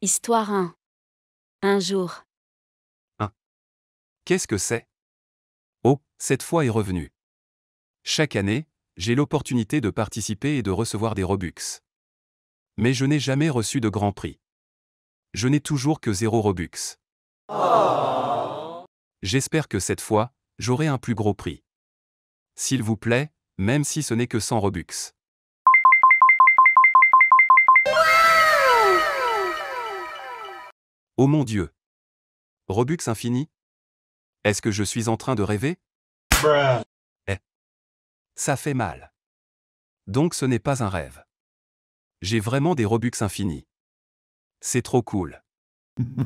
Histoire 1. Un jour. 1. Qu'est-ce que c'est Oh, cette fois est revenue. Chaque année, j'ai l'opportunité de participer et de recevoir des Robux. Mais je n'ai jamais reçu de grand prix. Je n'ai toujours que zéro Robux. J'espère que cette fois, j'aurai un plus gros prix. S'il vous plaît, même si ce n'est que 100 Robux. Oh mon Dieu Robux infini Est-ce que je suis en train de rêver Eh. Ça fait mal. Donc ce n'est pas un rêve. J'ai vraiment des Robux infinis. C'est trop cool.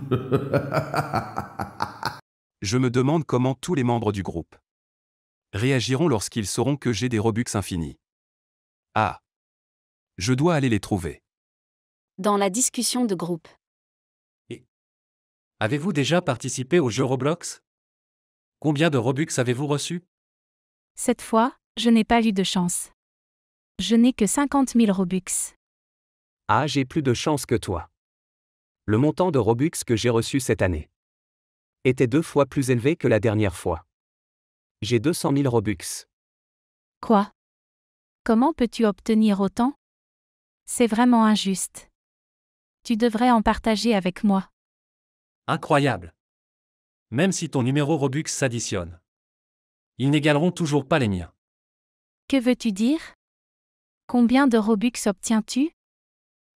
je me demande comment tous les membres du groupe réagiront lorsqu'ils sauront que j'ai des Robux infinis. Ah. Je dois aller les trouver. Dans la discussion de groupe. Avez-vous déjà participé au jeu Roblox Combien de Robux avez-vous reçu Cette fois, je n'ai pas eu de chance. Je n'ai que 50 000 Robux. Ah, j'ai plus de chance que toi. Le montant de Robux que j'ai reçu cette année était deux fois plus élevé que la dernière fois. J'ai 200 000 Robux. Quoi Comment peux-tu obtenir autant C'est vraiment injuste. Tu devrais en partager avec moi. Incroyable. Même si ton numéro Robux s'additionne. Ils n'égaleront toujours pas les miens. Que veux-tu dire Combien de Robux obtiens-tu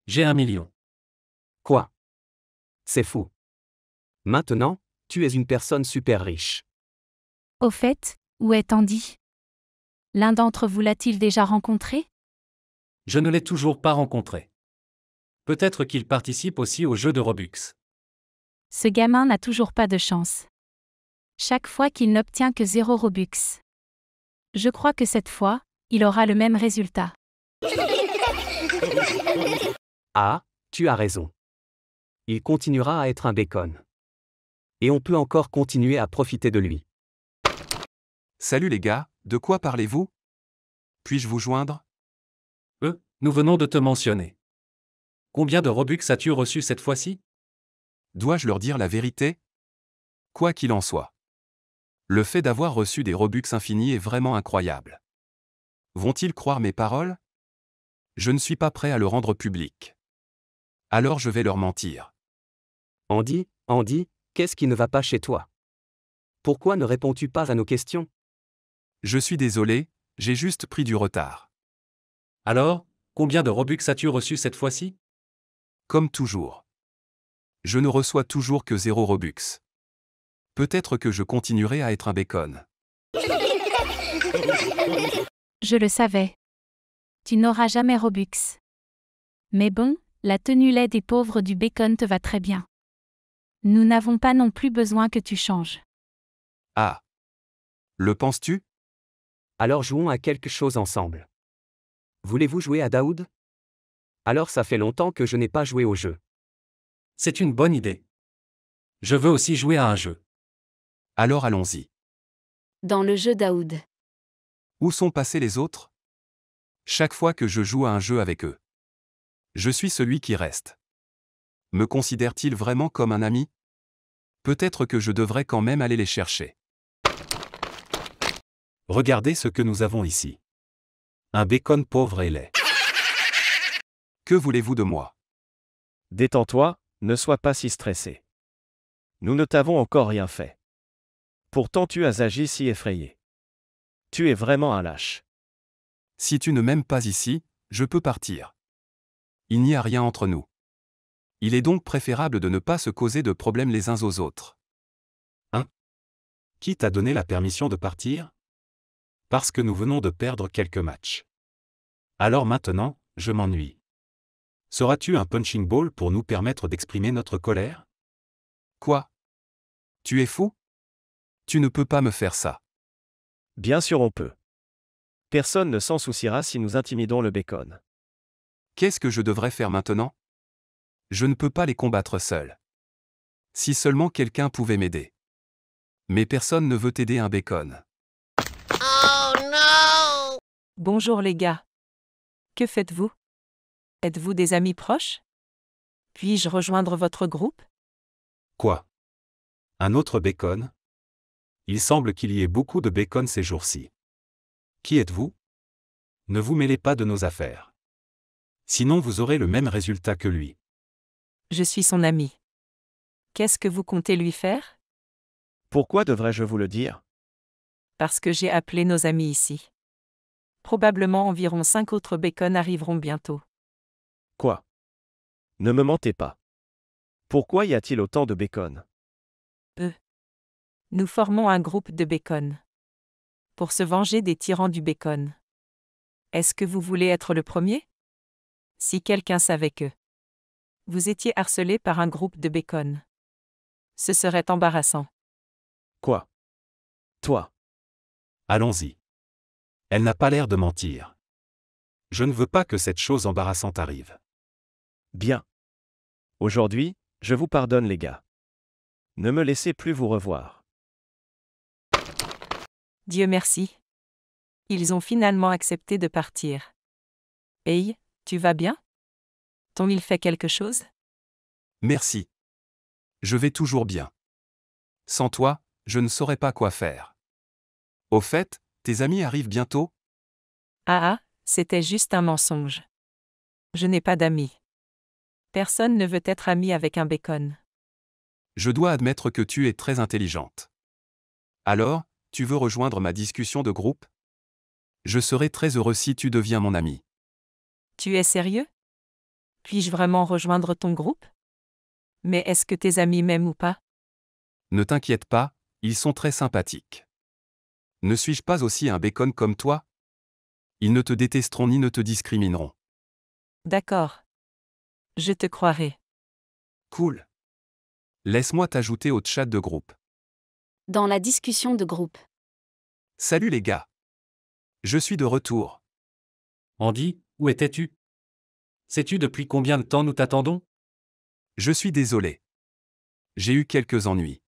J'ai un million. Quoi C'est fou. Maintenant, tu es une personne super riche. Au fait, où est Andy L'un d'entre vous l'a-t-il déjà rencontré Je ne l'ai toujours pas rencontré. Peut-être qu'il participe aussi au jeu de Robux. Ce gamin n'a toujours pas de chance. Chaque fois qu'il n'obtient que 0 Robux. Je crois que cette fois, il aura le même résultat. Ah, tu as raison. Il continuera à être un bacon. Et on peut encore continuer à profiter de lui. Salut les gars, de quoi parlez-vous Puis-je vous joindre Euh, nous venons de te mentionner. Combien de Robux as-tu reçu cette fois-ci Dois-je leur dire la vérité Quoi qu'il en soit. Le fait d'avoir reçu des Robux infinis est vraiment incroyable. Vont-ils croire mes paroles Je ne suis pas prêt à le rendre public. Alors je vais leur mentir. Andy, Andy, qu'est-ce qui ne va pas chez toi Pourquoi ne réponds-tu pas à nos questions Je suis désolé, j'ai juste pris du retard. Alors, combien de Robux as-tu reçu cette fois-ci Comme toujours je ne reçois toujours que zéro Robux. Peut-être que je continuerai à être un bacon. Je le savais. Tu n'auras jamais Robux. Mais bon, la tenue laide des pauvres du bacon te va très bien. Nous n'avons pas non plus besoin que tu changes. Ah. Le penses-tu Alors jouons à quelque chose ensemble. Voulez-vous jouer à Daoud Alors ça fait longtemps que je n'ai pas joué au jeu. C'est une bonne idée. Je veux aussi jouer à un jeu. Alors allons-y. Dans le jeu d'Aoud. Où sont passés les autres Chaque fois que je joue à un jeu avec eux. Je suis celui qui reste. Me considère-t-il vraiment comme un ami Peut-être que je devrais quand même aller les chercher. Regardez ce que nous avons ici. Un bacon pauvre et laid. Que voulez-vous de moi Détends-toi, ne sois pas si stressé. Nous ne t'avons encore rien fait. Pourtant tu as agi si effrayé. Tu es vraiment un lâche. Si tu ne m'aimes pas ici, je peux partir. Il n'y a rien entre nous. Il est donc préférable de ne pas se causer de problèmes les uns aux autres. Hein Qui t'a donné la permission de partir Parce que nous venons de perdre quelques matchs. Alors maintenant, je m'ennuie. Seras-tu un punching ball pour nous permettre d'exprimer notre colère Quoi Tu es fou Tu ne peux pas me faire ça. Bien sûr on peut. Personne ne s'en souciera si nous intimidons le bacon. Qu'est-ce que je devrais faire maintenant Je ne peux pas les combattre seul. Si seulement quelqu'un pouvait m'aider. Mais personne ne veut aider un bacon. Oh non Bonjour les gars. Que faites-vous Êtes-vous des amis proches Puis-je rejoindre votre groupe Quoi Un autre bacon Il semble qu'il y ait beaucoup de bacon ces jours-ci. Qui êtes-vous Ne vous mêlez pas de nos affaires. Sinon vous aurez le même résultat que lui. Je suis son ami. Qu'est-ce que vous comptez lui faire Pourquoi devrais-je vous le dire Parce que j'ai appelé nos amis ici. Probablement environ cinq autres bacon arriveront bientôt. Quoi Ne me mentez pas. Pourquoi y a-t-il autant de bacon Eux. Nous formons un groupe de bacon. Pour se venger des tyrans du bacon. Est-ce que vous voulez être le premier Si quelqu'un savait que vous étiez harcelé par un groupe de bacon. Ce serait embarrassant. Quoi Toi Allons-y. Elle n'a pas l'air de mentir. Je ne veux pas que cette chose embarrassante arrive. Bien. Aujourd'hui, je vous pardonne les gars. Ne me laissez plus vous revoir. Dieu merci. Ils ont finalement accepté de partir. Hey, tu vas bien Ton il fait quelque chose Merci. Je vais toujours bien. Sans toi, je ne saurais pas quoi faire. Au fait, tes amis arrivent bientôt Ah ah, c'était juste un mensonge. Je n'ai pas d'amis. Personne ne veut être ami avec un bacon. Je dois admettre que tu es très intelligente. Alors, tu veux rejoindre ma discussion de groupe Je serai très heureux si tu deviens mon ami. Tu es sérieux Puis-je vraiment rejoindre ton groupe Mais est-ce que tes amis m'aiment ou pas Ne t'inquiète pas, ils sont très sympathiques. Ne suis-je pas aussi un bacon comme toi Ils ne te détesteront ni ne te discrimineront. D'accord. Je te croirai. Cool. Laisse-moi t'ajouter au chat de groupe. Dans la discussion de groupe. Salut les gars. Je suis de retour. Andy, où étais-tu Sais-tu depuis combien de temps nous t'attendons Je suis désolé. J'ai eu quelques ennuis.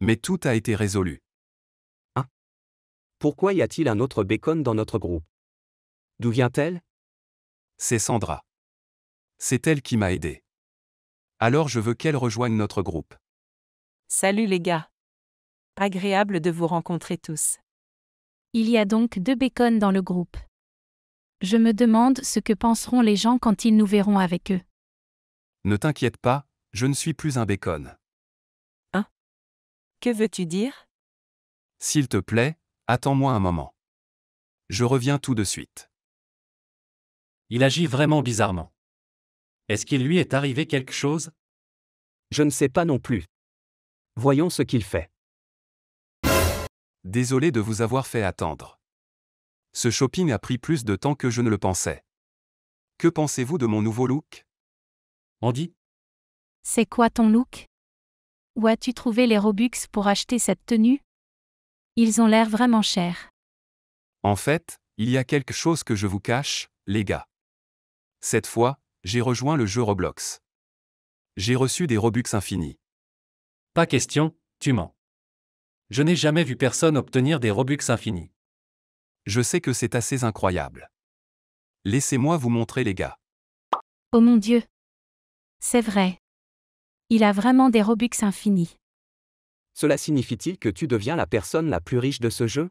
Mais tout a été résolu. Hein Pourquoi y a-t-il un autre bacon dans notre groupe D'où vient-elle C'est Sandra. C'est elle qui m'a aidé. Alors je veux qu'elle rejoigne notre groupe. Salut les gars. Agréable de vous rencontrer tous. Il y a donc deux bacon dans le groupe. Je me demande ce que penseront les gens quand ils nous verront avec eux. Ne t'inquiète pas, je ne suis plus un bacon. Hein Que veux-tu dire S'il te plaît, attends-moi un moment. Je reviens tout de suite. Il agit vraiment bizarrement. Est-ce qu'il lui est arrivé quelque chose Je ne sais pas non plus. Voyons ce qu'il fait. Désolé de vous avoir fait attendre. Ce shopping a pris plus de temps que je ne le pensais. Que pensez-vous de mon nouveau look Andy C'est quoi ton look Où as-tu trouvé les Robux pour acheter cette tenue Ils ont l'air vraiment chers. En fait, il y a quelque chose que je vous cache, les gars. Cette fois, j'ai rejoint le jeu Roblox. J'ai reçu des Robux infinis. Pas question, tu mens. Je n'ai jamais vu personne obtenir des Robux infinis. Je sais que c'est assez incroyable. Laissez-moi vous montrer les gars. Oh mon Dieu. C'est vrai. Il a vraiment des Robux infinis. Cela signifie-t-il que tu deviens la personne la plus riche de ce jeu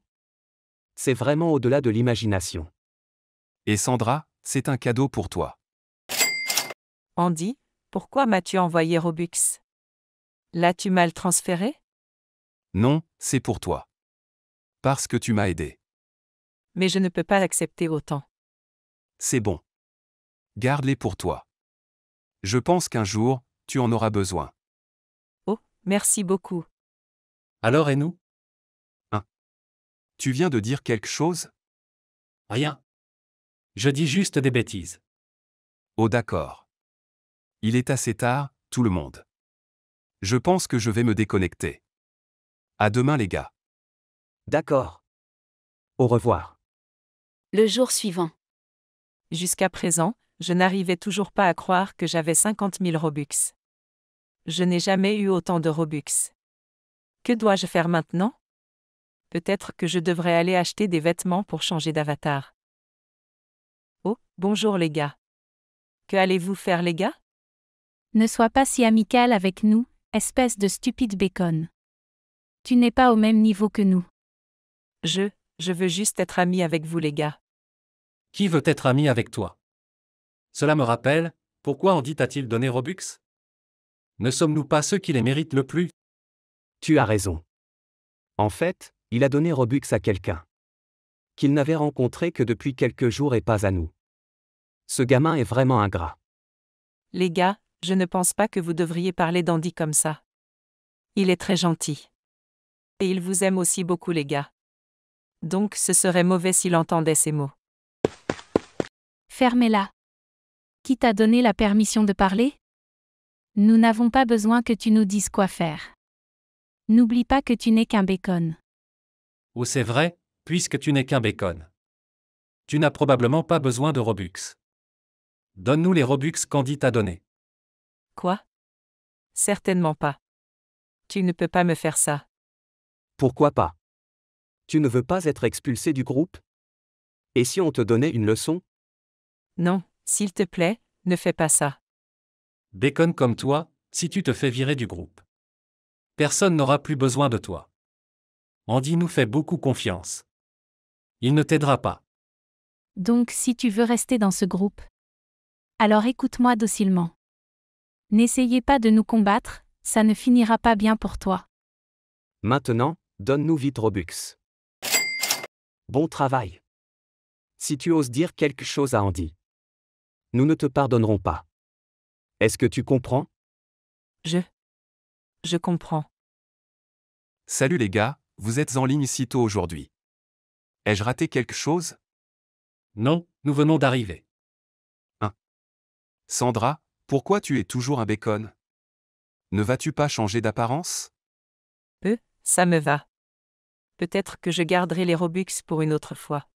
C'est vraiment au-delà de l'imagination. Et Sandra, c'est un cadeau pour toi. Andy, pourquoi m'as-tu envoyé Robux L'as-tu mal transféré Non, c'est pour toi. Parce que tu m'as aidé. Mais je ne peux pas l'accepter autant. C'est bon. Garde-les pour toi. Je pense qu'un jour, tu en auras besoin. Oh, merci beaucoup. Alors et nous Hein Tu viens de dire quelque chose Rien. Je dis juste des bêtises. Oh d'accord. Il est assez tard, tout le monde. Je pense que je vais me déconnecter. À demain les gars. D'accord. Au revoir. Le jour suivant. Jusqu'à présent, je n'arrivais toujours pas à croire que j'avais 50 000 Robux. Je n'ai jamais eu autant de Robux. Que dois-je faire maintenant Peut-être que je devrais aller acheter des vêtements pour changer d'avatar. Oh, bonjour les gars. Que allez-vous faire les gars ne sois pas si amical avec nous, espèce de stupide bacon. Tu n'es pas au même niveau que nous. Je, je veux juste être ami avec vous les gars. Qui veut être ami avec toi Cela me rappelle, pourquoi dit t'a-t-il donné Robux Ne sommes-nous pas ceux qui les méritent le plus Tu as raison. En fait, il a donné Robux à quelqu'un. Qu'il n'avait rencontré que depuis quelques jours et pas à nous. Ce gamin est vraiment ingrat. Les gars, je ne pense pas que vous devriez parler d'Andy comme ça. Il est très gentil. Et il vous aime aussi beaucoup les gars. Donc ce serait mauvais s'il entendait ces mots. Fermez-la. Qui t'a donné la permission de parler Nous n'avons pas besoin que tu nous dises quoi faire. N'oublie pas que tu n'es qu'un bacon. Oh c'est vrai, puisque tu n'es qu'un bacon. Tu n'as probablement pas besoin de Robux. Donne-nous les Robux qu'Andy t'a donnés. Quoi Certainement pas. Tu ne peux pas me faire ça. Pourquoi pas Tu ne veux pas être expulsé du groupe Et si on te donnait une leçon Non, s'il te plaît, ne fais pas ça. Déconne comme toi, si tu te fais virer du groupe. Personne n'aura plus besoin de toi. Andy nous fait beaucoup confiance. Il ne t'aidera pas. Donc si tu veux rester dans ce groupe, alors écoute-moi docilement. N'essayez pas de nous combattre, ça ne finira pas bien pour toi. Maintenant, donne-nous vite Robux. Bon travail. Si tu oses dire quelque chose à Andy. Nous ne te pardonnerons pas. Est-ce que tu comprends Je. Je comprends. Salut les gars, vous êtes en ligne si tôt aujourd'hui. Ai-je raté quelque chose Non, nous venons d'arriver. Hein Sandra, pourquoi tu es toujours un bacon Ne vas-tu pas changer d'apparence Peu, ça me va. Peut-être que je garderai les Robux pour une autre fois.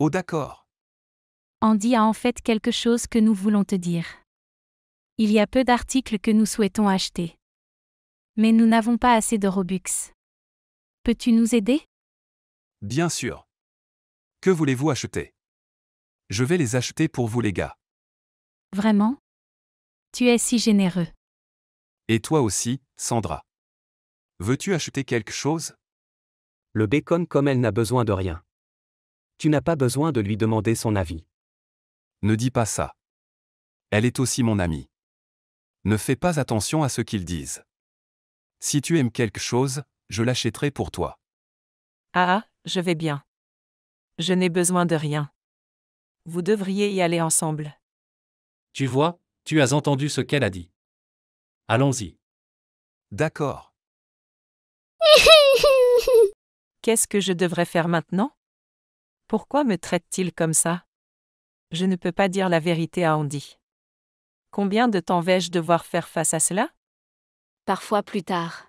Oh d'accord. Andy a en fait quelque chose que nous voulons te dire. Il y a peu d'articles que nous souhaitons acheter. Mais nous n'avons pas assez de Robux. Peux-tu nous aider Bien sûr. Que voulez-vous acheter Je vais les acheter pour vous les gars. Vraiment tu es si généreux. Et toi aussi, Sandra. Veux-tu acheter quelque chose Le bacon comme elle n'a besoin de rien. Tu n'as pas besoin de lui demander son avis. Ne dis pas ça. Elle est aussi mon amie. Ne fais pas attention à ce qu'ils disent. Si tu aimes quelque chose, je l'achèterai pour toi. Ah, ah je vais bien. Je n'ai besoin de rien. Vous devriez y aller ensemble. Tu vois, tu as entendu ce qu'elle a dit. Allons-y. D'accord. Qu'est-ce que je devrais faire maintenant Pourquoi me traite-t-il comme ça Je ne peux pas dire la vérité à Andy. Combien de temps vais-je devoir faire face à cela Parfois plus tard.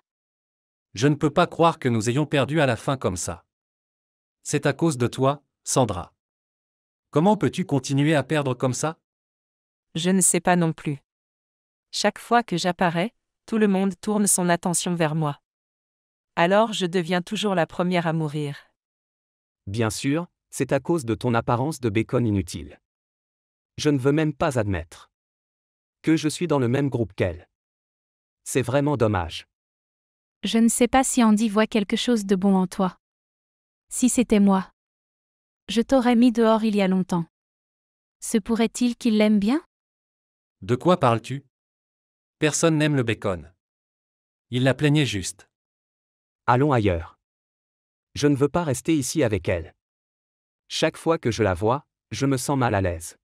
Je ne peux pas croire que nous ayons perdu à la fin comme ça. C'est à cause de toi, Sandra. Comment peux-tu continuer à perdre comme ça je ne sais pas non plus. Chaque fois que j'apparais, tout le monde tourne son attention vers moi. Alors je deviens toujours la première à mourir. Bien sûr, c'est à cause de ton apparence de bacon inutile. Je ne veux même pas admettre que je suis dans le même groupe qu'elle. C'est vraiment dommage. Je ne sais pas si Andy voit quelque chose de bon en toi. Si c'était moi. Je t'aurais mis dehors il y a longtemps. Se pourrait-il qu'il l'aime bien de quoi parles-tu Personne n'aime le bacon. Il la plaignait juste. Allons ailleurs. Je ne veux pas rester ici avec elle. Chaque fois que je la vois, je me sens mal à l'aise.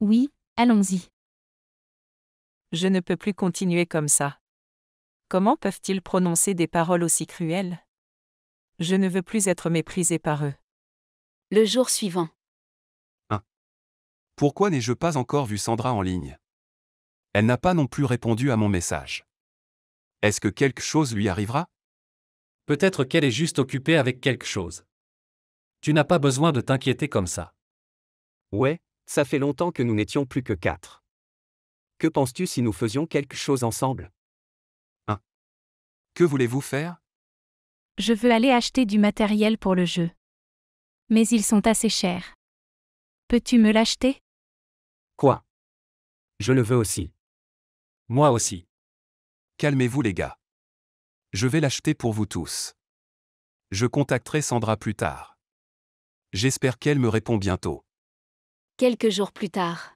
Oui, allons-y. Je ne peux plus continuer comme ça. Comment peuvent-ils prononcer des paroles aussi cruelles Je ne veux plus être méprisé par eux. Le jour suivant. Pourquoi n'ai-je pas encore vu Sandra en ligne elle n'a pas non plus répondu à mon message. Est-ce que quelque chose lui arrivera Peut-être qu'elle est juste occupée avec quelque chose. Tu n'as pas besoin de t'inquiéter comme ça. Ouais, ça fait longtemps que nous n'étions plus que quatre. Que penses-tu si nous faisions quelque chose ensemble Hein Que voulez-vous faire Je veux aller acheter du matériel pour le jeu. Mais ils sont assez chers. Peux-tu me l'acheter Quoi Je le veux aussi. Moi aussi. Calmez-vous les gars. Je vais l'acheter pour vous tous. Je contacterai Sandra plus tard. J'espère qu'elle me répond bientôt. Quelques jours plus tard.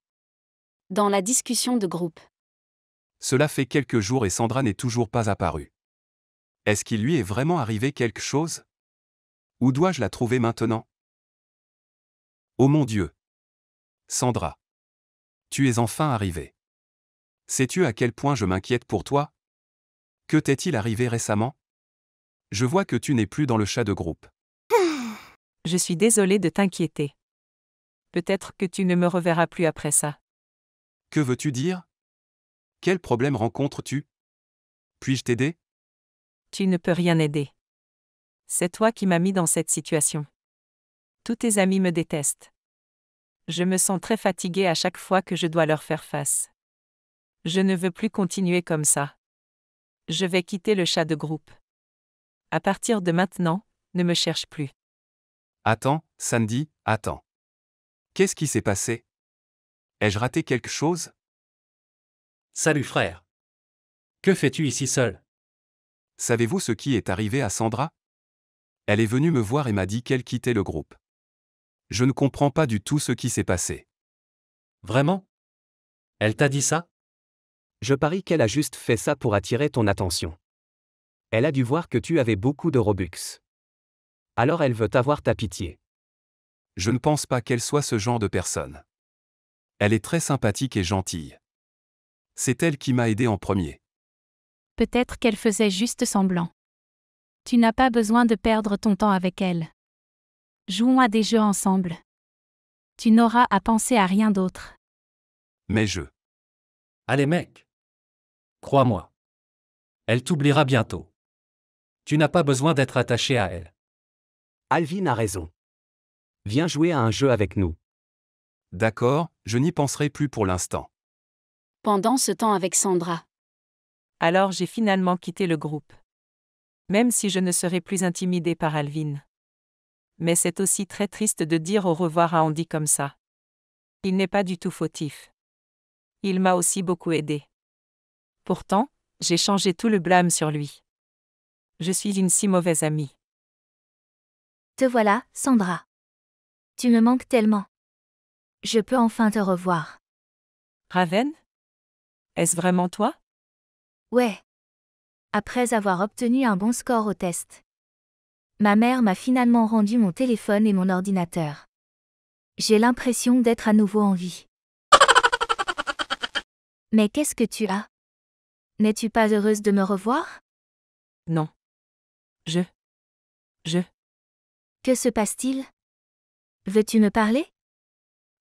Dans la discussion de groupe. Cela fait quelques jours et Sandra n'est toujours pas apparue. Est-ce qu'il lui est vraiment arrivé quelque chose Où dois-je la trouver maintenant Oh mon Dieu Sandra Tu es enfin arrivée. Sais-tu à quel point je m'inquiète pour toi Que t'est-il arrivé récemment Je vois que tu n'es plus dans le chat de groupe. Je suis désolée de t'inquiéter. Peut-être que tu ne me reverras plus après ça. Que veux-tu dire Quel problème rencontres-tu Puis-je t'aider Tu ne peux rien aider. C'est toi qui m'as mis dans cette situation. Tous tes amis me détestent. Je me sens très fatiguée à chaque fois que je dois leur faire face. Je ne veux plus continuer comme ça. Je vais quitter le chat de groupe. À partir de maintenant, ne me cherche plus. Attends, Sandy, attends. Qu'est-ce qui s'est passé Ai-je raté quelque chose Salut frère. Que fais-tu ici seul Savez-vous ce qui est arrivé à Sandra Elle est venue me voir et m'a dit qu'elle quittait le groupe. Je ne comprends pas du tout ce qui s'est passé. Vraiment Elle t'a dit ça je parie qu'elle a juste fait ça pour attirer ton attention. Elle a dû voir que tu avais beaucoup de Robux. Alors elle veut avoir ta pitié. Je ne pense pas qu'elle soit ce genre de personne. Elle est très sympathique et gentille. C'est elle qui m'a aidé en premier. Peut-être qu'elle faisait juste semblant. Tu n'as pas besoin de perdre ton temps avec elle. Jouons à des jeux ensemble. Tu n'auras à penser à rien d'autre. Mes jeux. Allez mec Crois-moi. Elle t'oubliera bientôt. Tu n'as pas besoin d'être attaché à elle. Alvin a raison. Viens jouer à un jeu avec nous. D'accord, je n'y penserai plus pour l'instant. Pendant ce temps avec Sandra. Alors j'ai finalement quitté le groupe. Même si je ne serai plus intimidée par Alvin. Mais c'est aussi très triste de dire au revoir à Andy comme ça. Il n'est pas du tout fautif. Il m'a aussi beaucoup aidé. Pourtant, j'ai changé tout le blâme sur lui. Je suis une si mauvaise amie. Te voilà, Sandra. Tu me manques tellement. Je peux enfin te revoir. Raven Est-ce vraiment toi Ouais. Après avoir obtenu un bon score au test, ma mère m'a finalement rendu mon téléphone et mon ordinateur. J'ai l'impression d'être à nouveau en vie. Mais qu'est-ce que tu as N'es-tu pas heureuse de me revoir Non. Je. Je. Que se passe-t-il Veux-tu me parler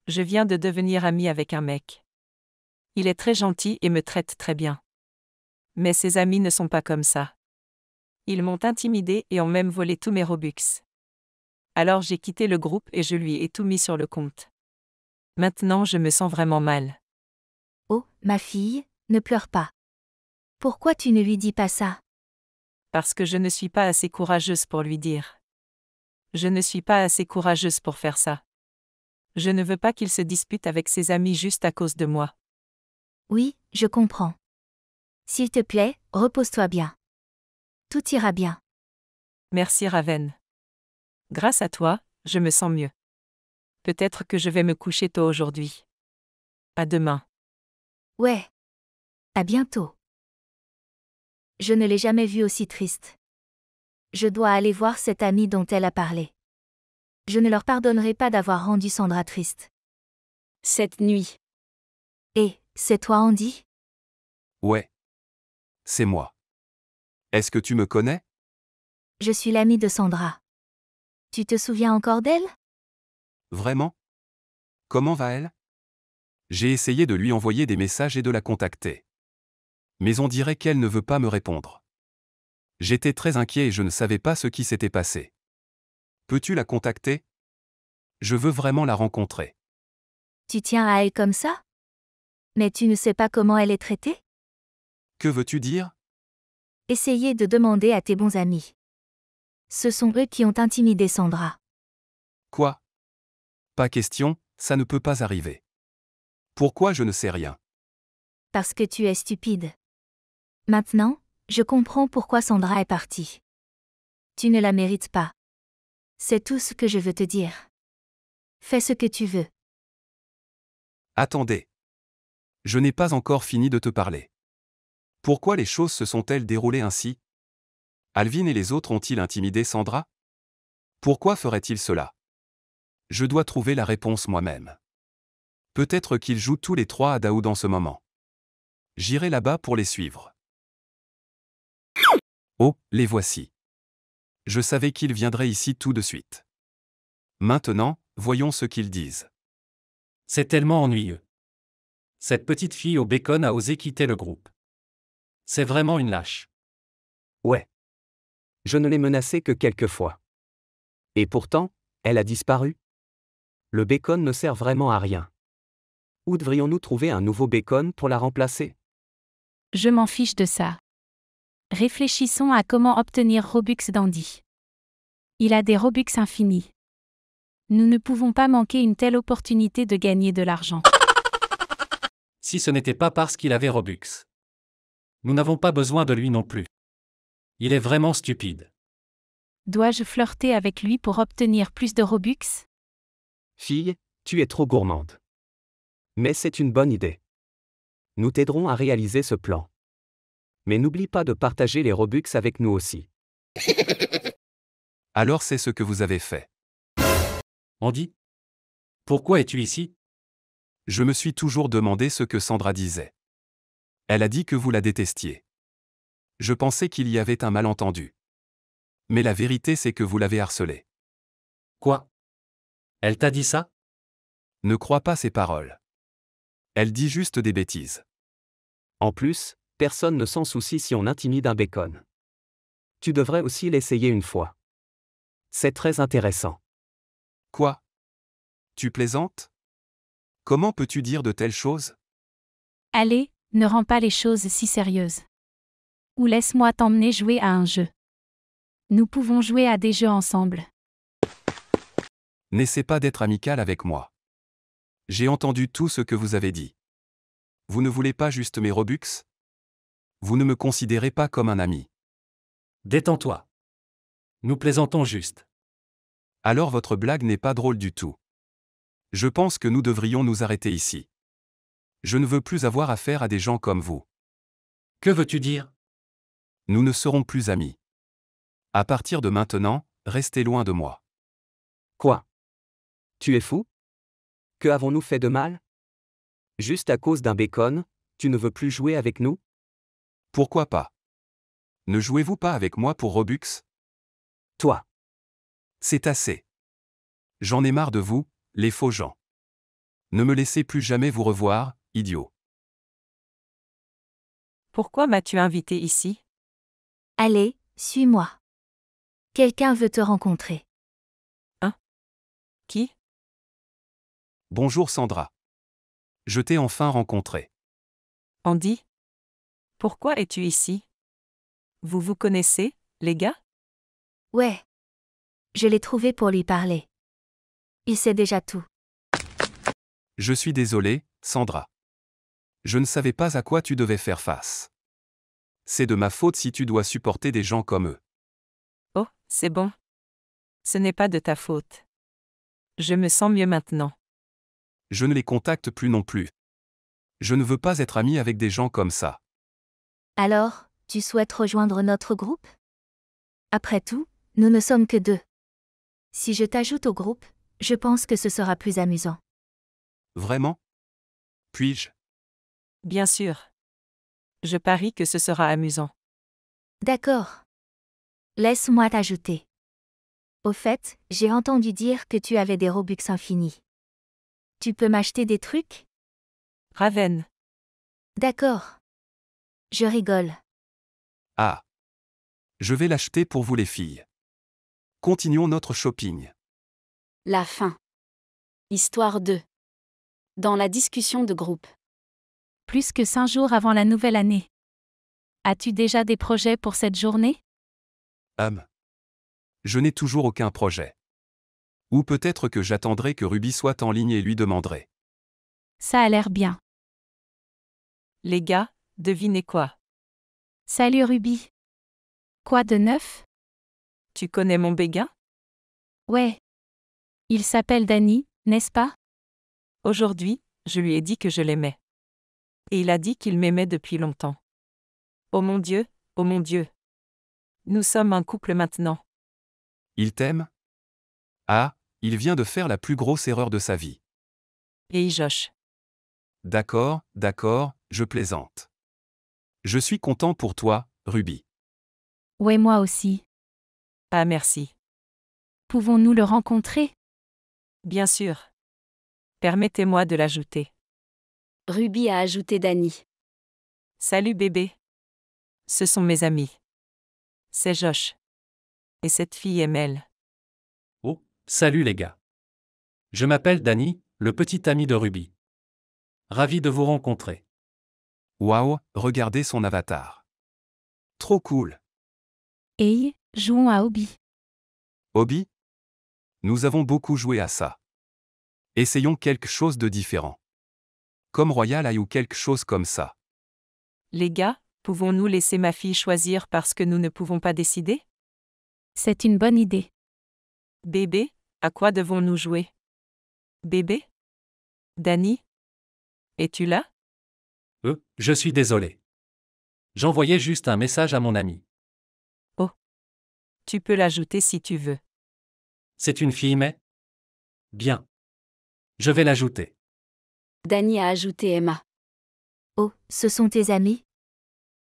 Je viens de devenir amie avec un mec. Il est très gentil et me traite très bien. Mais ses amis ne sont pas comme ça. Ils m'ont intimidée et ont même volé tous mes Robux. Alors j'ai quitté le groupe et je lui ai tout mis sur le compte. Maintenant je me sens vraiment mal. Oh, ma fille, ne pleure pas. Pourquoi tu ne lui dis pas ça Parce que je ne suis pas assez courageuse pour lui dire. Je ne suis pas assez courageuse pour faire ça. Je ne veux pas qu'il se dispute avec ses amis juste à cause de moi. Oui, je comprends. S'il te plaît, repose-toi bien. Tout ira bien. Merci Raven. Grâce à toi, je me sens mieux. Peut-être que je vais me coucher tôt aujourd'hui. À demain. Ouais. À bientôt. Je ne l'ai jamais vue aussi triste. Je dois aller voir cette amie dont elle a parlé. Je ne leur pardonnerai pas d'avoir rendu Sandra triste. Cette nuit. Hé, c'est toi Andy Ouais. C'est moi. Est-ce que tu me connais Je suis l'amie de Sandra. Tu te souviens encore d'elle Vraiment Comment va elle J'ai essayé de lui envoyer des messages et de la contacter mais on dirait qu'elle ne veut pas me répondre. J'étais très inquiet et je ne savais pas ce qui s'était passé. Peux-tu la contacter Je veux vraiment la rencontrer. Tu tiens à elle comme ça Mais tu ne sais pas comment elle est traitée Que veux-tu dire Essayez de demander à tes bons amis. Ce sont eux qui ont intimidé Sandra. Quoi Pas question, ça ne peut pas arriver. Pourquoi je ne sais rien Parce que tu es stupide. Maintenant, je comprends pourquoi Sandra est partie. Tu ne la mérites pas. C'est tout ce que je veux te dire. Fais ce que tu veux. Attendez. Je n'ai pas encore fini de te parler. Pourquoi les choses se sont-elles déroulées ainsi Alvin et les autres ont-ils intimidé Sandra Pourquoi ferait-il cela Je dois trouver la réponse moi-même. Peut-être qu'ils jouent tous les trois à Daoud en ce moment. J'irai là-bas pour les suivre. Oh, les voici. Je savais qu'ils viendraient ici tout de suite. Maintenant, voyons ce qu'ils disent. C'est tellement ennuyeux. Cette petite fille au bacon a osé quitter le groupe. C'est vraiment une lâche. Ouais. Je ne l'ai menacée que quelques fois. Et pourtant, elle a disparu. Le bacon ne sert vraiment à rien. Où devrions-nous trouver un nouveau bacon pour la remplacer Je m'en fiche de ça. Réfléchissons à comment obtenir Robux Dandy. Il a des Robux infinis. Nous ne pouvons pas manquer une telle opportunité de gagner de l'argent. Si ce n'était pas parce qu'il avait Robux. Nous n'avons pas besoin de lui non plus. Il est vraiment stupide. Dois-je flirter avec lui pour obtenir plus de Robux Fille, tu es trop gourmande. Mais c'est une bonne idée. Nous t'aiderons à réaliser ce plan mais n'oublie pas de partager les Robux avec nous aussi. Alors c'est ce que vous avez fait. Andy Pourquoi es-tu ici Je me suis toujours demandé ce que Sandra disait. Elle a dit que vous la détestiez. Je pensais qu'il y avait un malentendu. Mais la vérité c'est que vous l'avez harcelée. Quoi Elle t'a dit ça Ne crois pas ses paroles. Elle dit juste des bêtises. En plus, personne ne s'en soucie si on intimide un bacon. Tu devrais aussi l'essayer une fois. C'est très intéressant. Quoi Tu plaisantes Comment peux-tu dire de telles choses Allez, ne rends pas les choses si sérieuses. Ou laisse-moi t'emmener jouer à un jeu. Nous pouvons jouer à des jeux ensemble. N'essaie pas d'être amical avec moi. J'ai entendu tout ce que vous avez dit. Vous ne voulez pas juste mes Robux vous ne me considérez pas comme un ami. Détends-toi. Nous plaisantons juste. Alors votre blague n'est pas drôle du tout. Je pense que nous devrions nous arrêter ici. Je ne veux plus avoir affaire à des gens comme vous. Que veux-tu dire Nous ne serons plus amis. À partir de maintenant, restez loin de moi. Quoi Tu es fou Que avons-nous fait de mal Juste à cause d'un bacon, tu ne veux plus jouer avec nous pourquoi pas Ne jouez-vous pas avec moi pour Robux Toi. C'est assez. J'en ai marre de vous, les faux gens. Ne me laissez plus jamais vous revoir, idiot. Pourquoi m'as-tu invité ici Allez, suis-moi. Quelqu'un veut te rencontrer. Hein Qui Bonjour Sandra. Je t'ai enfin rencontré. Andy pourquoi es-tu ici Vous vous connaissez, les gars Ouais. Je l'ai trouvé pour lui parler. Il sait déjà tout. Je suis désolé, Sandra. Je ne savais pas à quoi tu devais faire face. C'est de ma faute si tu dois supporter des gens comme eux. Oh, c'est bon. Ce n'est pas de ta faute. Je me sens mieux maintenant. Je ne les contacte plus non plus. Je ne veux pas être ami avec des gens comme ça. Alors, tu souhaites rejoindre notre groupe Après tout, nous ne sommes que deux. Si je t'ajoute au groupe, je pense que ce sera plus amusant. Vraiment Puis-je Bien sûr. Je parie que ce sera amusant. D'accord. Laisse-moi t'ajouter. Au fait, j'ai entendu dire que tu avais des Robux infinis. Tu peux m'acheter des trucs Raven. D'accord. Je rigole. Ah. Je vais l'acheter pour vous les filles. Continuons notre shopping. La fin. Histoire 2. Dans la discussion de groupe. Plus que cinq jours avant la nouvelle année. As-tu déjà des projets pour cette journée Hum. Je n'ai toujours aucun projet. Ou peut-être que j'attendrai que Ruby soit en ligne et lui demanderai. Ça a l'air bien. Les gars, Devinez quoi Salut Ruby. Quoi de neuf Tu connais mon béguin Ouais. Il s'appelle Danny, n'est-ce pas Aujourd'hui, je lui ai dit que je l'aimais. Et il a dit qu'il m'aimait depuis longtemps. Oh mon Dieu, oh mon Dieu. Nous sommes un couple maintenant. Il t'aime Ah, il vient de faire la plus grosse erreur de sa vie. Et Josh. D'accord, d'accord, je plaisante. Je suis content pour toi, Ruby. Ouais, moi aussi. Ah, merci. Pouvons-nous le rencontrer Bien sûr. Permettez-moi de l'ajouter. Ruby a ajouté Danny. Salut bébé. Ce sont mes amis. C'est Josh. Et cette fille est Mel. Oh, salut les gars. Je m'appelle Danny, le petit ami de Ruby. Ravi de vous rencontrer. Waouh, regardez son avatar. Trop cool. Hey, jouons à Obi. Obi, Nous avons beaucoup joué à ça. Essayons quelque chose de différent. Comme Royal Eye ou quelque chose comme ça. Les gars, pouvons-nous laisser ma fille choisir parce que nous ne pouvons pas décider C'est une bonne idée. Bébé, à quoi devons-nous jouer Bébé Danny Es-tu là euh, je suis désolé. J'envoyais juste un message à mon ami. Oh. Tu peux l'ajouter si tu veux. C'est une fille, mais. Bien. Je vais l'ajouter. Danny a ajouté Emma. Oh, ce sont tes amis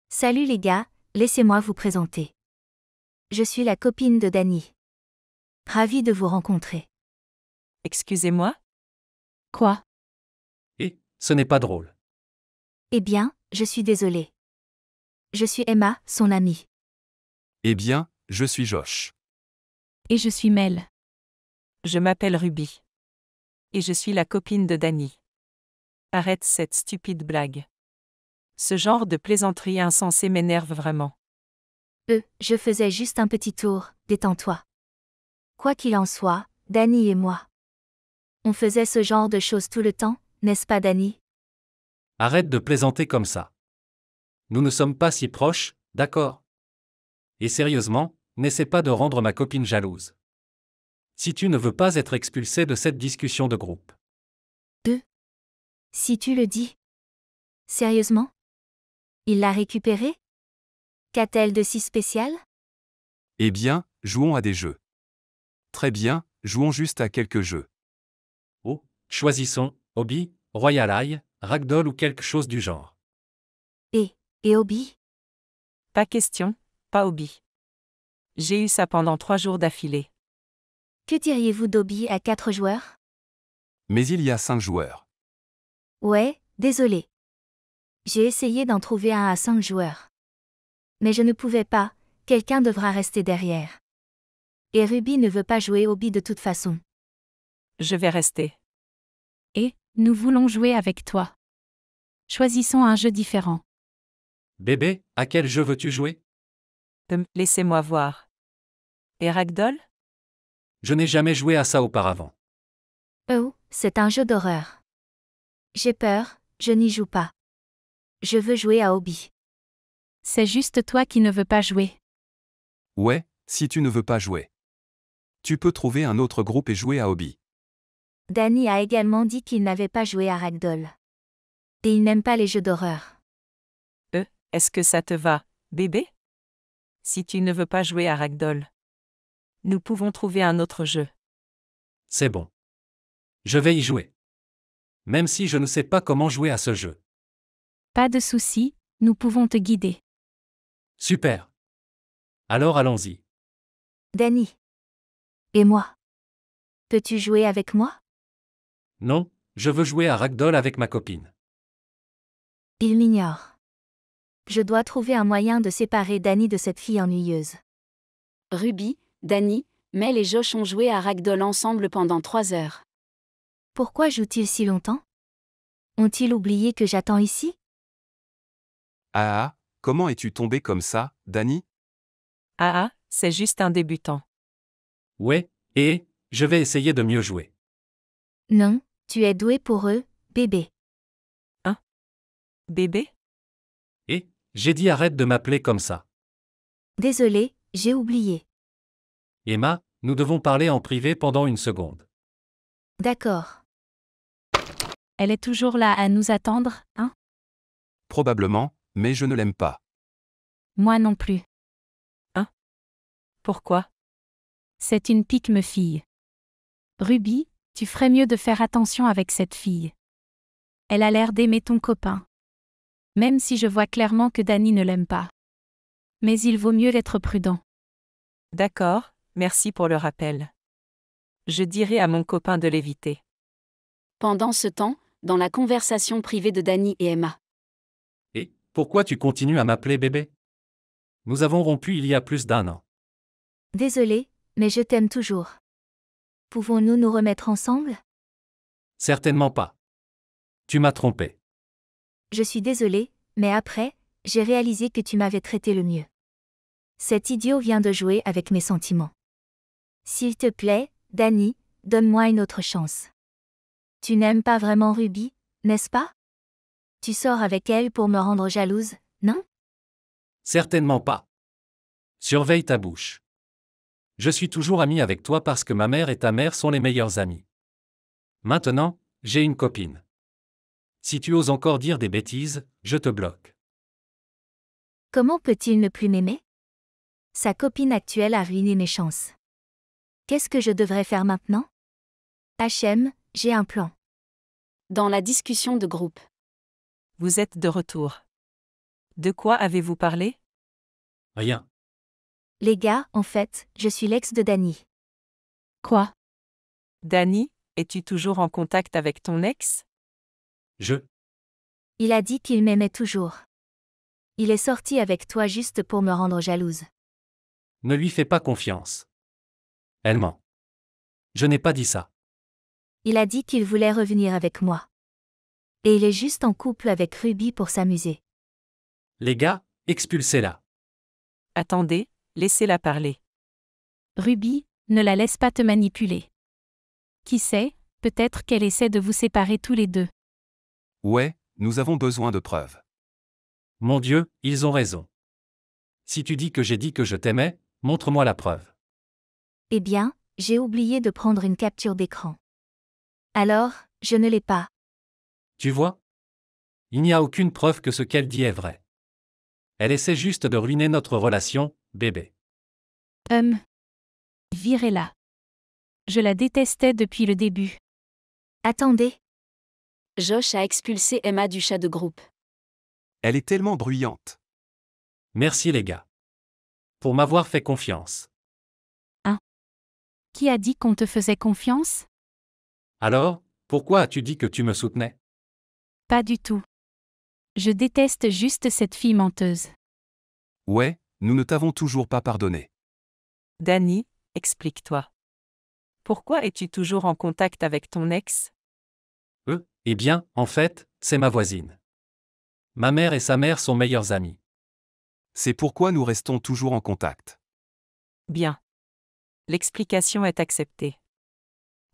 Salut les gars, laissez-moi vous présenter. Je suis la copine de Danny. Ravi de vous rencontrer. Excusez-moi Quoi Eh, ce n'est pas drôle. Eh bien, je suis désolée. Je suis Emma, son amie. Eh bien, je suis Josh. Et je suis Mel. Je m'appelle Ruby. Et je suis la copine de Danny. Arrête cette stupide blague. Ce genre de plaisanterie insensée m'énerve vraiment. Euh, je faisais juste un petit tour, détends-toi. Quoi qu'il en soit, Danny et moi. On faisait ce genre de choses tout le temps, n'est-ce pas Danny Arrête de plaisanter comme ça. Nous ne sommes pas si proches, d'accord Et sérieusement, n'essaie pas de rendre ma copine jalouse. Si tu ne veux pas être expulsé de cette discussion de groupe. 2. Si tu le dis. Sérieusement Il l'a récupéré Qu'a-t-elle de si spécial Eh bien, jouons à des jeux. Très bien, jouons juste à quelques jeux. Oh, choisissons, hobby, royal eye, ragdoll ou quelque chose du genre. Et, et Obi Pas question, pas Obi. J'ai eu ça pendant trois jours d'affilée. Que diriez-vous d'Obi à quatre joueurs Mais il y a cinq joueurs. Ouais, désolé. J'ai essayé d'en trouver un à cinq joueurs. Mais je ne pouvais pas, quelqu'un devra rester derrière. Et Ruby ne veut pas jouer Obi de toute façon. Je vais rester. Nous voulons jouer avec toi. Choisissons un jeu différent. Bébé, à quel jeu veux-tu jouer Hum, laissez-moi voir. Et Ragdoll Je n'ai jamais joué à ça auparavant. Oh, c'est un jeu d'horreur. J'ai peur, je n'y joue pas. Je veux jouer à Hobby. C'est juste toi qui ne veux pas jouer. Ouais, si tu ne veux pas jouer. Tu peux trouver un autre groupe et jouer à Hobby. Danny a également dit qu'il n'avait pas joué à Ragdoll. Et il n'aime pas les jeux d'horreur. Euh, est-ce que ça te va, bébé Si tu ne veux pas jouer à Ragdoll, nous pouvons trouver un autre jeu. C'est bon. Je vais y jouer. Même si je ne sais pas comment jouer à ce jeu. Pas de souci, nous pouvons te guider. Super. Alors allons-y. Danny. Et moi Peux-tu jouer avec moi non, je veux jouer à ragdoll avec ma copine. Il m'ignore. Je dois trouver un moyen de séparer Danny de cette fille ennuyeuse. Ruby, Danny, Mel et Josh ont joué à ragdoll ensemble pendant trois heures. Pourquoi jouent-ils si longtemps Ont-ils oublié que j'attends ici Ah ah, comment es-tu tombé comme ça, Danny Ah ah, c'est juste un débutant. Ouais, et je vais essayer de mieux jouer. Non, tu es doué pour eux, bébé. Hein Bébé Eh, j'ai dit arrête de m'appeler comme ça. Désolé, j'ai oublié. Emma, nous devons parler en privé pendant une seconde. D'accord. Elle est toujours là à nous attendre, hein Probablement, mais je ne l'aime pas. Moi non plus. Hein Pourquoi C'est une pique me fille. Ruby, tu ferais mieux de faire attention avec cette fille. Elle a l'air d'aimer ton copain. Même si je vois clairement que Danny ne l'aime pas. Mais il vaut mieux être prudent. D'accord, merci pour le rappel. Je dirai à mon copain de l'éviter. Pendant ce temps, dans la conversation privée de Danny et Emma. Et pourquoi tu continues à m'appeler bébé Nous avons rompu il y a plus d'un an. Désolé, mais je t'aime toujours. Pouvons-nous nous remettre ensemble Certainement pas. Tu m'as trompé. Je suis désolée, mais après, j'ai réalisé que tu m'avais traité le mieux. Cet idiot vient de jouer avec mes sentiments. S'il te plaît, Danny, donne-moi une autre chance. Tu n'aimes pas vraiment Ruby, n'est-ce pas Tu sors avec elle pour me rendre jalouse, non Certainement pas. Surveille ta bouche. Je suis toujours ami avec toi parce que ma mère et ta mère sont les meilleurs amis. Maintenant, j'ai une copine. Si tu oses encore dire des bêtises, je te bloque. Comment peut-il ne plus m'aimer Sa copine actuelle a ruiné mes chances. Qu'est-ce que je devrais faire maintenant HM, j'ai un plan. Dans la discussion de groupe. Vous êtes de retour. De quoi avez-vous parlé Rien. Les gars, en fait, je suis l'ex de Danny. Quoi Danny, es-tu toujours en contact avec ton ex Je. Il a dit qu'il m'aimait toujours. Il est sorti avec toi juste pour me rendre jalouse. Ne lui fais pas confiance. Elle ment. Je n'ai pas dit ça. Il a dit qu'il voulait revenir avec moi. Et il est juste en couple avec Ruby pour s'amuser. Les gars, expulsez-la. Attendez, laissez-la parler. Ruby, ne la laisse pas te manipuler. Qui sait, peut-être qu'elle essaie de vous séparer tous les deux. Ouais, nous avons besoin de preuves. Mon Dieu, ils ont raison. Si tu dis que j'ai dit que je t'aimais, montre-moi la preuve. Eh bien, j'ai oublié de prendre une capture d'écran. Alors, je ne l'ai pas. Tu vois Il n'y a aucune preuve que ce qu'elle dit est vrai. Elle essaie juste de ruiner notre relation, bébé. Hum. Virez-la. Je la détestais depuis le début. Attendez. Josh a expulsé Emma du chat de groupe. Elle est tellement bruyante. Merci les gars. Pour m'avoir fait confiance. Hein Qui a dit qu'on te faisait confiance Alors, pourquoi as-tu dit que tu me soutenais Pas du tout. Je déteste juste cette fille menteuse. Ouais, nous ne t'avons toujours pas pardonné. Danny, explique-toi. Pourquoi es-tu toujours en contact avec ton ex Euh, eh bien, en fait, c'est ma voisine. Ma mère et sa mère sont meilleures amies. C'est pourquoi nous restons toujours en contact. Bien. L'explication est acceptée.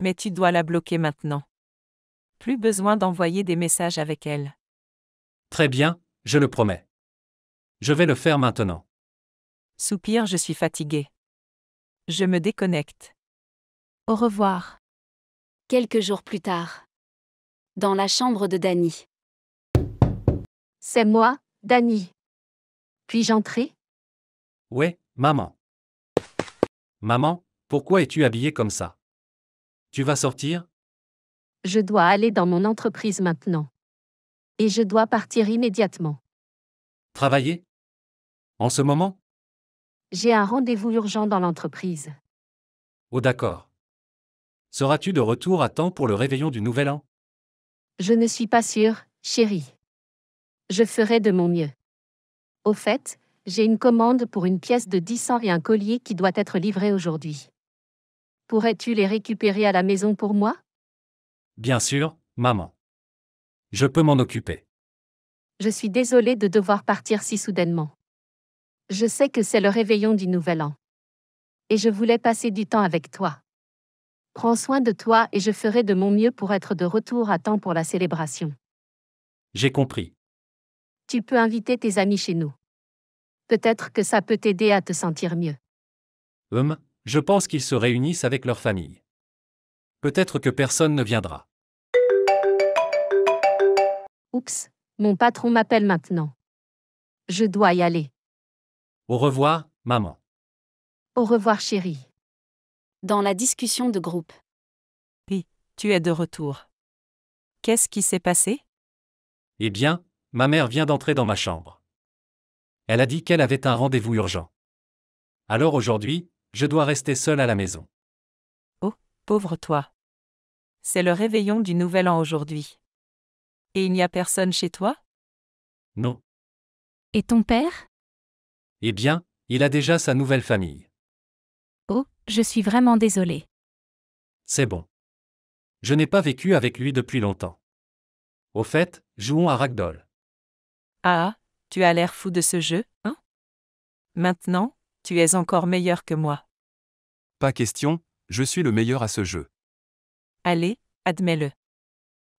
Mais tu dois la bloquer maintenant. Plus besoin d'envoyer des messages avec elle. Très bien, je le promets. Je vais le faire maintenant. Soupir, je suis fatigué. Je me déconnecte. Au revoir. Quelques jours plus tard. Dans la chambre de Danny. C'est moi, Danny. Puis-je entrer Ouais, maman. Maman, pourquoi es-tu habillée comme ça Tu vas sortir Je dois aller dans mon entreprise maintenant. Et je dois partir immédiatement. Travailler En ce moment j'ai un rendez-vous urgent dans l'entreprise. Oh d'accord. Seras-tu de retour à temps pour le réveillon du Nouvel An Je ne suis pas sûre, chérie. Je ferai de mon mieux. Au fait, j'ai une commande pour une pièce de 10 ans et un collier qui doit être livré aujourd'hui. Pourrais-tu les récupérer à la maison pour moi Bien sûr, maman. Je peux m'en occuper. Je suis désolée de devoir partir si soudainement. Je sais que c'est le réveillon du Nouvel An. Et je voulais passer du temps avec toi. Prends soin de toi et je ferai de mon mieux pour être de retour à temps pour la célébration. J'ai compris. Tu peux inviter tes amis chez nous. Peut-être que ça peut t'aider à te sentir mieux. Hum, je pense qu'ils se réunissent avec leur famille. Peut-être que personne ne viendra. Oups, mon patron m'appelle maintenant. Je dois y aller. Au revoir, maman. Au revoir, chérie. Dans la discussion de groupe. Oui, tu es de retour. Qu'est-ce qui s'est passé Eh bien, ma mère vient d'entrer dans ma chambre. Elle a dit qu'elle avait un rendez-vous urgent. Alors aujourd'hui, je dois rester seule à la maison. Oh, pauvre toi. C'est le réveillon du Nouvel An aujourd'hui. Et il n'y a personne chez toi Non. Et ton père eh bien, il a déjà sa nouvelle famille. Oh, je suis vraiment désolée. C'est bon. Je n'ai pas vécu avec lui depuis longtemps. Au fait, jouons à Ragdoll. Ah, tu as l'air fou de ce jeu, hein Maintenant, tu es encore meilleur que moi. Pas question, je suis le meilleur à ce jeu. Allez, admets-le.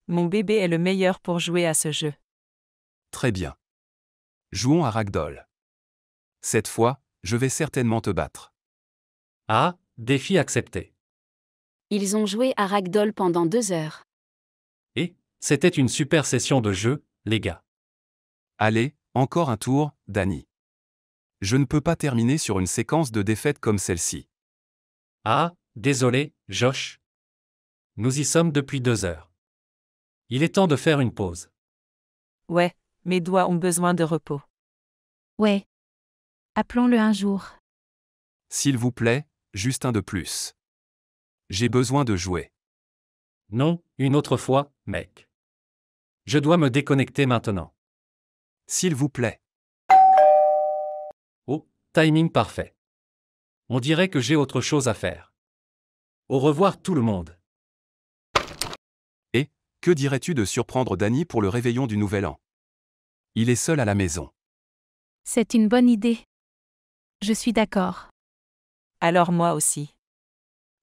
Mon bébé est le meilleur pour jouer à ce jeu. Très bien. Jouons à Ragdoll. Cette fois, je vais certainement te battre. Ah, défi accepté. Ils ont joué à Ragdoll pendant deux heures. Et, c'était une super session de jeu, les gars. Allez, encore un tour, Danny. Je ne peux pas terminer sur une séquence de défaite comme celle-ci. Ah, désolé, Josh. Nous y sommes depuis deux heures. Il est temps de faire une pause. Ouais, mes doigts ont besoin de repos. Ouais, Appelons-le un jour. S'il vous plaît, juste un de plus. J'ai besoin de jouer. Non, une autre fois, mec. Je dois me déconnecter maintenant. S'il vous plaît. Oh, timing parfait. On dirait que j'ai autre chose à faire. Au revoir tout le monde. Et, que dirais-tu de surprendre Danny pour le réveillon du Nouvel An Il est seul à la maison. C'est une bonne idée. Je suis d'accord. Alors moi aussi.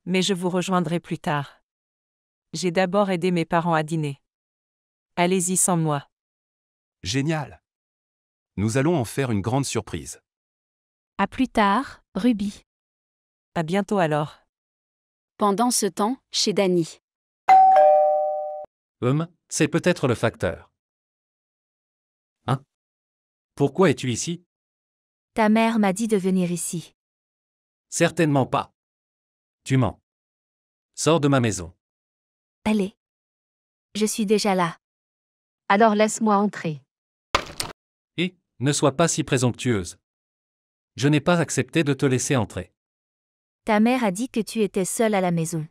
Mais je vous rejoindrai plus tard. J'ai d'abord aidé mes parents à dîner. Allez-y sans moi. Génial. Nous allons en faire une grande surprise. À plus tard, Ruby. À bientôt alors. Pendant ce temps, chez Danny. Hum, c'est peut-être le facteur. Hein Pourquoi es-tu ici ta mère m'a dit de venir ici. Certainement pas. Tu mens. Sors de ma maison. Allez. Je suis déjà là. Alors laisse-moi entrer. Et, ne sois pas si présomptueuse. Je n'ai pas accepté de te laisser entrer. Ta mère a dit que tu étais seule à la maison.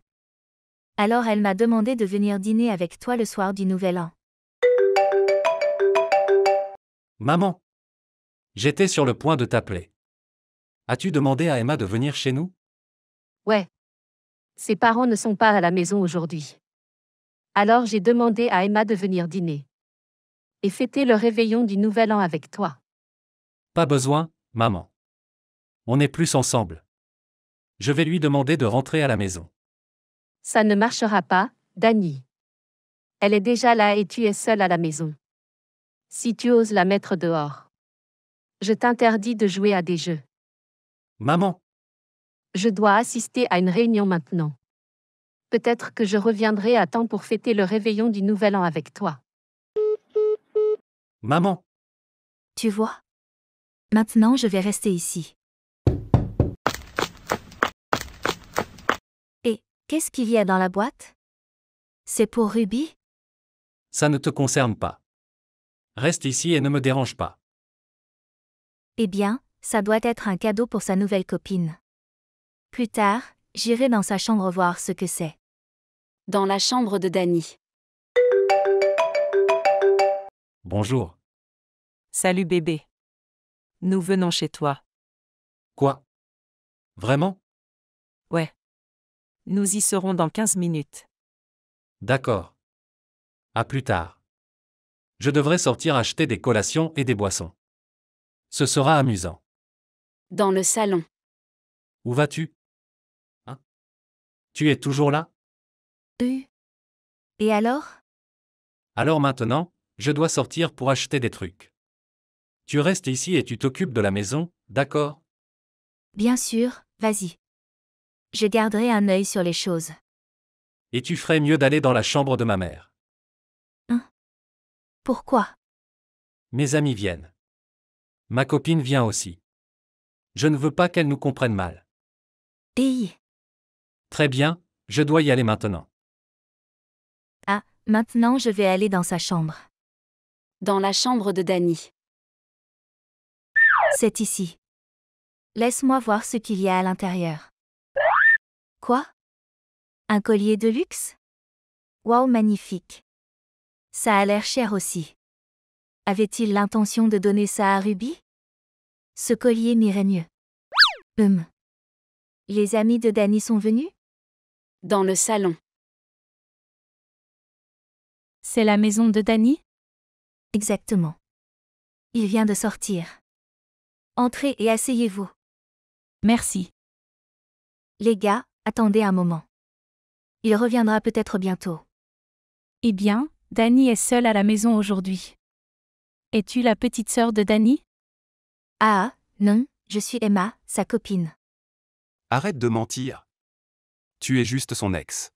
Alors elle m'a demandé de venir dîner avec toi le soir du Nouvel An. Maman J'étais sur le point de t'appeler. As-tu demandé à Emma de venir chez nous Ouais. Ses parents ne sont pas à la maison aujourd'hui. Alors j'ai demandé à Emma de venir dîner. Et fêter le réveillon du Nouvel An avec toi. Pas besoin, maman. On est plus ensemble. Je vais lui demander de rentrer à la maison. Ça ne marchera pas, Dani. Elle est déjà là et tu es seule à la maison. Si tu oses la mettre dehors. Je t'interdis de jouer à des jeux. Maman. Je dois assister à une réunion maintenant. Peut-être que je reviendrai à temps pour fêter le réveillon du Nouvel An avec toi. Maman. Tu vois Maintenant, je vais rester ici. Et qu'est-ce qu'il y a dans la boîte C'est pour Ruby Ça ne te concerne pas. Reste ici et ne me dérange pas. Eh bien, ça doit être un cadeau pour sa nouvelle copine. Plus tard, j'irai dans sa chambre voir ce que c'est. Dans la chambre de Danny. Bonjour. Salut bébé. Nous venons chez toi. Quoi Vraiment Ouais. Nous y serons dans 15 minutes. D'accord. À plus tard. Je devrais sortir acheter des collations et des boissons. Ce sera amusant. Dans le salon. Où vas-tu Hein Tu es toujours là Et alors Alors maintenant, je dois sortir pour acheter des trucs. Tu restes ici et tu t'occupes de la maison, d'accord Bien sûr, vas-y. Je garderai un œil sur les choses. Et tu ferais mieux d'aller dans la chambre de ma mère. Hein? Pourquoi Mes amis viennent. Ma copine vient aussi. Je ne veux pas qu'elle nous comprenne mal. Très bien, je dois y aller maintenant. Ah, maintenant je vais aller dans sa chambre. Dans la chambre de Danny. C'est ici. Laisse-moi voir ce qu'il y a à l'intérieur. Quoi Un collier de luxe Waouh, magnifique. Ça a l'air cher aussi. Avait-il l'intention de donner ça à Ruby ce collier m'irait mieux. Hum. Les amis de Danny sont venus Dans le salon. C'est la maison de Danny Exactement. Il vient de sortir. Entrez et asseyez-vous. Merci. Les gars, attendez un moment. Il reviendra peut-être bientôt. Eh bien, Danny est seul à la maison aujourd'hui. Es-tu la petite sœur de Danny ah, non, je suis Emma, sa copine. Arrête de mentir. Tu es juste son ex.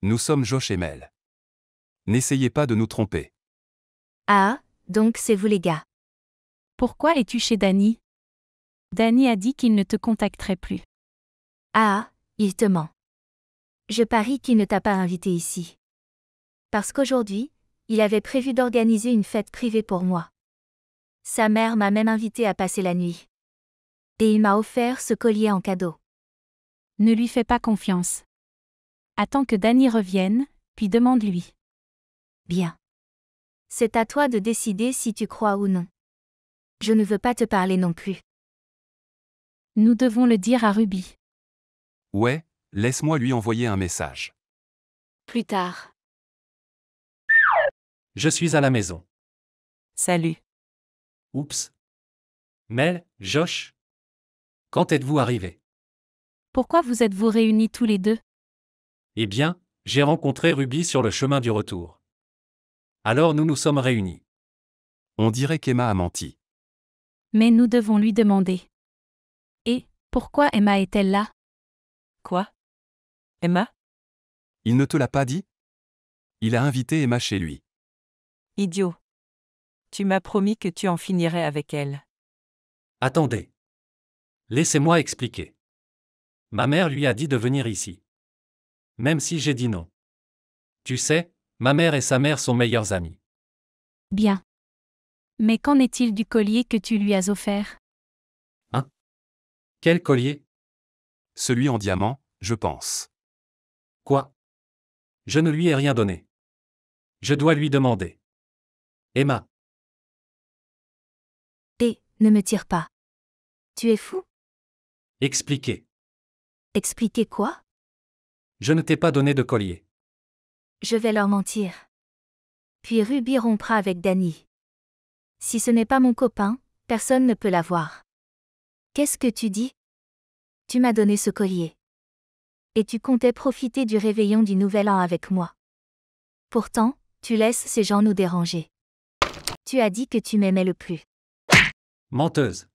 Nous sommes Josh et Mel. N'essayez pas de nous tromper. Ah, donc c'est vous les gars. Pourquoi es-tu chez Danny Danny a dit qu'il ne te contacterait plus. Ah, il te ment. Je parie qu'il ne t'a pas invité ici. Parce qu'aujourd'hui, il avait prévu d'organiser une fête privée pour moi. Sa mère m'a même invité à passer la nuit. Et il m'a offert ce collier en cadeau. Ne lui fais pas confiance. Attends que Danny revienne, puis demande-lui. Bien. C'est à toi de décider si tu crois ou non. Je ne veux pas te parler non plus. Nous devons le dire à Ruby. Ouais, laisse-moi lui envoyer un message. Plus tard. Je suis à la maison. Salut. Oups. Mel, Josh. Quand êtes-vous arrivés Pourquoi vous êtes-vous réunis tous les deux Eh bien, j'ai rencontré Ruby sur le chemin du retour. Alors nous nous sommes réunis. On dirait qu'Emma a menti. Mais nous devons lui demander. Et, pourquoi Emma est-elle là Quoi Emma Il ne te l'a pas dit Il a invité Emma chez lui. Idiot. Tu m'as promis que tu en finirais avec elle. Attendez. Laissez-moi expliquer. Ma mère lui a dit de venir ici. Même si j'ai dit non. Tu sais, ma mère et sa mère sont meilleures amies. Bien. Mais qu'en est-il du collier que tu lui as offert Hein Quel collier Celui en diamant, je pense. Quoi Je ne lui ai rien donné. Je dois lui demander. Emma. Et ne me tire pas. Tu es fou Expliquez. Expliquer quoi Je ne t'ai pas donné de collier. Je vais leur mentir. Puis Ruby rompra avec Danny. Si ce n'est pas mon copain, personne ne peut l'avoir. Qu'est-ce que tu dis Tu m'as donné ce collier. Et tu comptais profiter du réveillon du Nouvel An avec moi. Pourtant, tu laisses ces gens nous déranger. Tu as dit que tu m'aimais le plus. Menteuse.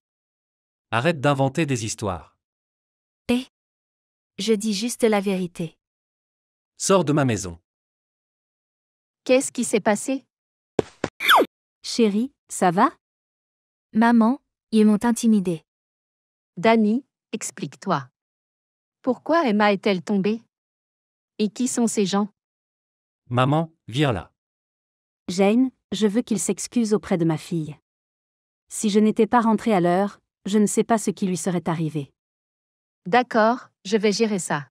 Arrête d'inventer des histoires. Eh Je dis juste la vérité. Sors de ma maison. Qu'est-ce qui s'est passé Chérie, ça va Maman, ils m'ont intimidée. Danny, explique-toi. Pourquoi Emma est-elle tombée Et qui sont ces gens Maman, vire là. Jane, je veux qu'il s'excuse auprès de ma fille. Si je n'étais pas rentré à l'heure, je ne sais pas ce qui lui serait arrivé. D'accord, je vais gérer ça.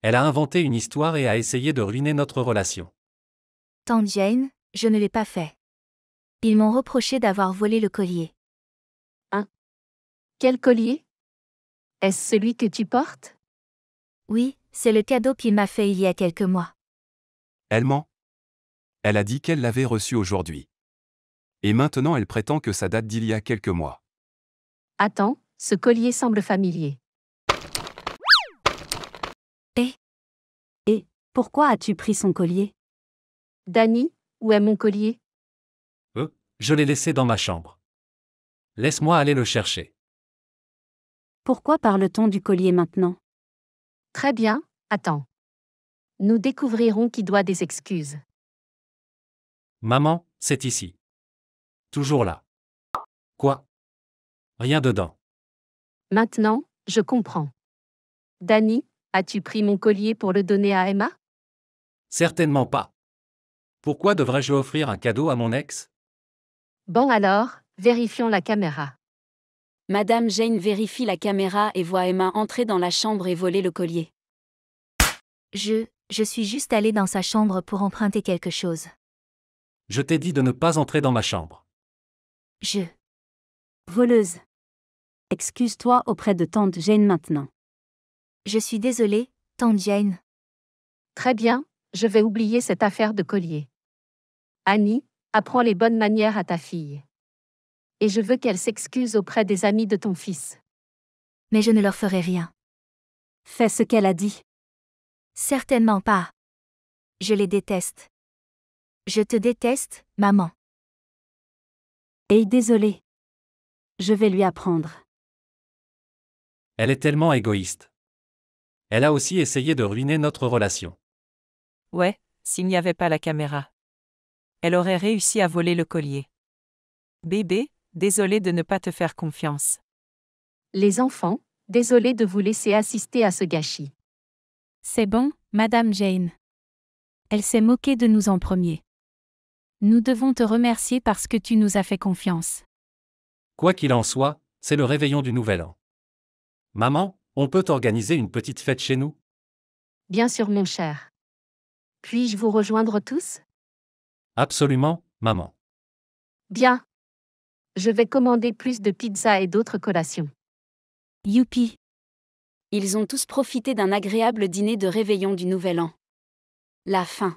Elle a inventé une histoire et a essayé de ruiner notre relation. Tant Jane, je ne l'ai pas fait. Ils m'ont reproché d'avoir volé le collier. Hein Quel collier Est-ce celui que tu portes Oui, c'est le cadeau qu'il m'a fait il y a quelques mois. Elle ment. Elle a dit qu'elle l'avait reçu aujourd'hui. Et maintenant elle prétend que ça date d'il y a quelques mois. Attends, ce collier semble familier. Et eh. Et pourquoi as-tu pris son collier Danny, où est mon collier Euh, je l'ai laissé dans ma chambre. Laisse-moi aller le chercher. Pourquoi parle-t-on du collier maintenant Très bien, attends. Nous découvrirons qui doit des excuses. Maman, c'est ici. Toujours là. Quoi Rien dedans. Maintenant, je comprends. Danny, as-tu pris mon collier pour le donner à Emma Certainement pas. Pourquoi devrais-je offrir un cadeau à mon ex Bon alors, vérifions la caméra. Madame Jane vérifie la caméra et voit Emma entrer dans la chambre et voler le collier. Je, je suis juste allée dans sa chambre pour emprunter quelque chose. Je t'ai dit de ne pas entrer dans ma chambre. Je. Voleuse. Excuse-toi auprès de tante Jane maintenant. Je suis désolée, tante Jane. Très bien, je vais oublier cette affaire de collier. Annie, apprends les bonnes manières à ta fille. Et je veux qu'elle s'excuse auprès des amis de ton fils. Mais je ne leur ferai rien. Fais ce qu'elle a dit. Certainement pas. Je les déteste. Je te déteste, maman. Et désolé. Je vais lui apprendre. Elle est tellement égoïste. Elle a aussi essayé de ruiner notre relation. Ouais, s'il n'y avait pas la caméra. Elle aurait réussi à voler le collier. Bébé, désolé de ne pas te faire confiance. Les enfants, désolé de vous laisser assister à ce gâchis. C'est bon, Madame Jane. Elle s'est moquée de nous en premier. Nous devons te remercier parce que tu nous as fait confiance. Quoi qu'il en soit, c'est le réveillon du Nouvel An. Maman, on peut organiser une petite fête chez nous Bien sûr, mon cher. Puis-je vous rejoindre tous Absolument, maman. Bien. Je vais commander plus de pizzas et d'autres collations. Youpi Ils ont tous profité d'un agréable dîner de réveillon du Nouvel An. La fin.